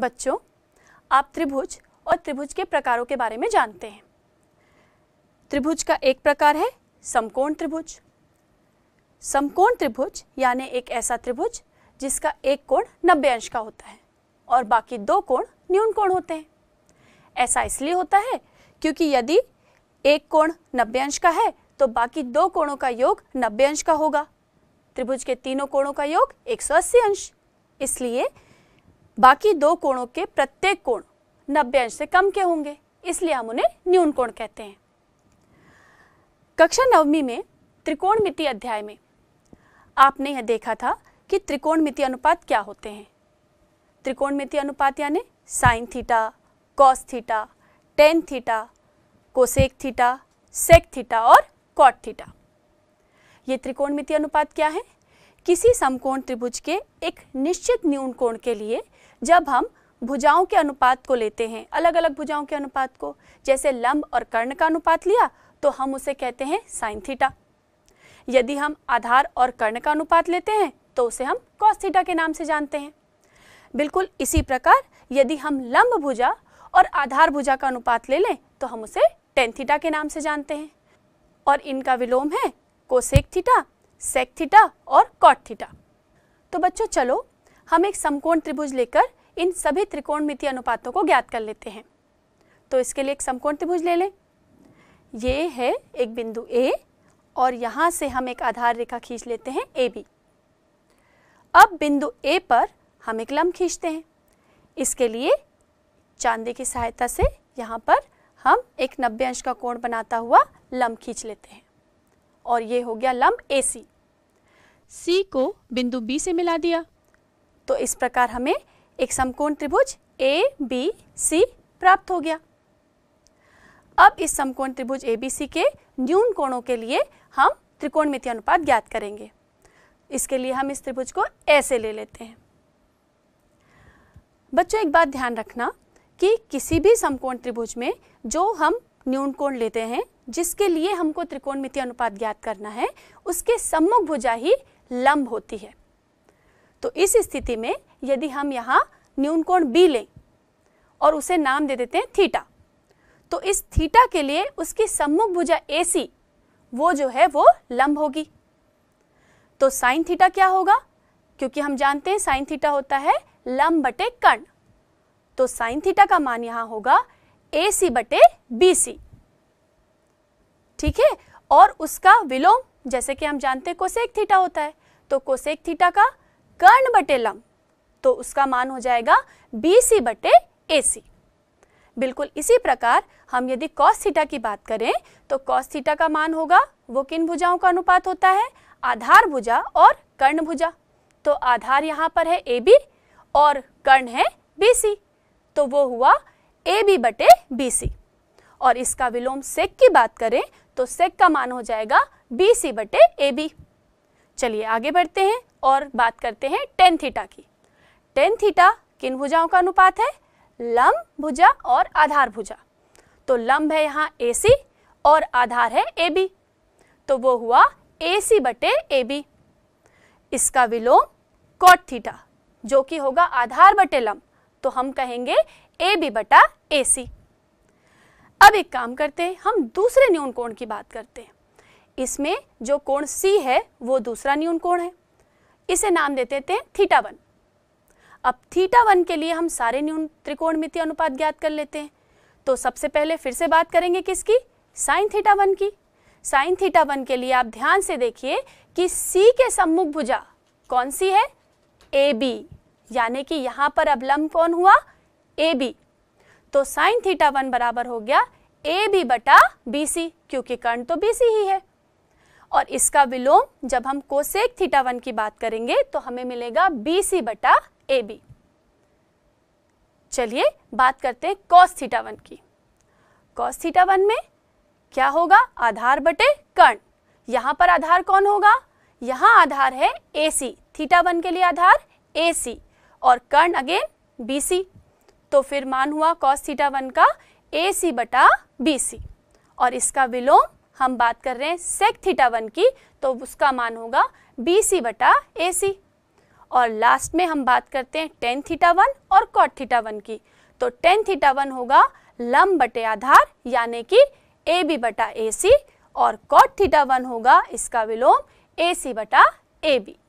बच्चों आप त्रिभुज और त्रिभुज के प्रकारों के बारे में जानते हैं त्रिभुज का एक प्रकार है समकोण त्रिभुज समकोण त्रिभुज यानी एक ऐसा त्रिभुज जिसका एक कोण नब्बे अंश का होता है और बाकी दो कोण न्यून कोण होते हैं ऐसा इसलिए होता है क्योंकि यदि एक कोण नब्बे अंश का है तो बाकी दो कोणों का योग नब्बे अंश का होगा त्रिभुज के तीनों कोणों का योग 180 अंश इसलिए बाकी दो कोणों के प्रत्येक कोण 90 अंश से कम के होंगे इसलिए हम उन्हें न्यून कोण कहते हैं कक्षा नवमी में त्रिकोणमिति अध्याय में आपने यह देखा था कि त्रिकोणमिति अनुपात क्या होते हैं त्रिकोणमिति अनुपात यानी sine theta cos theta tan theta cosec theta sec theta और कॉट थीटा ये त्रिकोणमिति अनुपात क्या है किसी समकोण त्रिभुज के एक निश्चित न्यून कोण के लिए जब हम भुजाओं के अनुपात को लेते हैं अलग अलग भुजाओं के अनुपात को जैसे लंब और कर्ण का अनुपात लिया तो हम उसे कहते हैं साइन थीटा यदि हम आधार और कर्ण का अनुपात लेते हैं तो उसे हम कॉस थीटा के नाम से जानते हैं बिल्कुल इसी प्रकार यदि हम लंब भुजा और आधार भुजा का अनुपात ले लें तो हम उसे टेन थीटा के नाम से जानते हैं और इनका विलोम है कोसेक थीटा सेक थीटा और कॉट थीटा तो बच्चों चलो हम एक समकोण त्रिभुज लेकर इन सभी त्रिकोणमितीय अनुपातों को ज्ञात कर लेते हैं तो इसके लिए एक समकोण त्रिभुज ले लें ये है एक बिंदु ए और यहाँ से हम एक आधार रेखा खींच लेते हैं ए बी अब बिंदु ए पर हम एक लम्ब खींचते हैं इसके लिए चांदी की सहायता से यहाँ पर हम एक नब्बे अंश का कोण बनाता हुआ लम्ब खींच लेते हैं और ये हो गया लम्ब ए सी C को बिंदु B से मिला दिया तो इस प्रकार हमें एक समकोण त्रिभुज ए बी सी प्राप्त हो गया अब इस समकोण त्रिभुज ए बी सी के न्यून कोणों के लिए हम त्रिकोणमितीय अनुपात ज्ञात करेंगे इसके लिए हम इस त्रिभुज को ऐसे ले लेते हैं बच्चों एक बात ध्यान रखना कि किसी भी समकोण त्रिभुज में जो हम न्यून कोण लेते हैं जिसके लिए हमको त्रिकोणमितीय अनुपात ज्ञात करना है उसके सम्मुख भुजा ही लंब होती है तो इस स्थिति में यदि हम यहाँ न्यून कोण बी लें और उसे नाम दे देते हैं थीटा तो इस थीटा के लिए उसकी सम्मुख भुजा ए वो जो है वो लंब होगी तो साइन थीटा क्या होगा क्योंकि हम जानते हैं साइन थीटा होता है लंब बटे कर्ण तो साइन थीटा का मान यहां होगा ए बटे बी ठीक है और उसका विलोम जैसे कि हम जानते हैं कोसेक थीटा होता है तो कोसेक थीटा का कर्ण बटे लंब तो उसका मान हो जाएगा बी सी बटे ए सी बिल्कुल इसी प्रकार हम यदि कॉस थीटा की बात करें तो कॉस थीटा का मान होगा वो किन भुजाओं का अनुपात होता है आधार भुजा और कर्ण भुजा तो आधार यहाँ पर है ए बी और कर्ण है बी सी तो वो हुआ ए बी बटे बी सी और इसका विलोम सेक की बात करें तो सेक का मान हो जाएगा बी सी बटे ए बी चलिए आगे बढ़ते हैं और बात करते हैं टेन थीटा की टेन थीटा किन भुजाओं का अनुपात है लंब भुजा और आधार भुजा तो लंब है यहाँ ए सी और आधार है ए बी तो वो हुआ ए सी बटे ए बी इसका विलोम कॉट थीटा जो कि होगा आधार बटे लंब तो हम कहेंगे ए बी बटा ए सी अब एक काम करते हैं हम दूसरे न्यून कोण की बात करते हैं इसमें जो कोण सी है वो दूसरा न्यून कोण है इसे नाम देते थे थीटा वन अब थीटा वन के लिए हम सारे न्यून मित्र अनुपात ज्ञात कर लेते हैं तो सबसे पहले फिर से बात करेंगे किसकी साइन थीटा वन की साइन थीटा वन के लिए आप ध्यान से देखिए कि सी के सम्मुख भुजा कौन सी है ए बी यानी कि यहां पर अब लंब कौन हुआ ए बी तो साइन थीटा वन बराबर हो गया ए बी बटा बी सी क्योंकि कर्ण तो बी सी ही है और इसका विलोम जब हम कोसेक थीटा वन की बात करेंगे तो हमें मिलेगा बी सी बटा ए बी चलिए बात करते हैं कॉस थीटा वन की कॉस थीटा वन में क्या होगा आधार बटे कर्ण यहां पर आधार कौन होगा यहां आधार है ए सी थीटा वन के लिए आधार ए सी और कर्ण अगेन बी सी तो फिर मान हुआ कॉस थीटा वन का ए सी बटा बी सी और इसका विलोम हम बात कर रहे हैं सेक थीटा वन की तो उसका मान होगा बी सी बटा ए सी और लास्ट में हम बात करते हैं टेन थीटा वन और कॉट थीटा वन की तो टेन थीटा वन होगा लम बटे आधार यानी कि ए बी बटा ए सी और कॉट थीटा वन होगा इसका विलोम ए सी बटा ए बी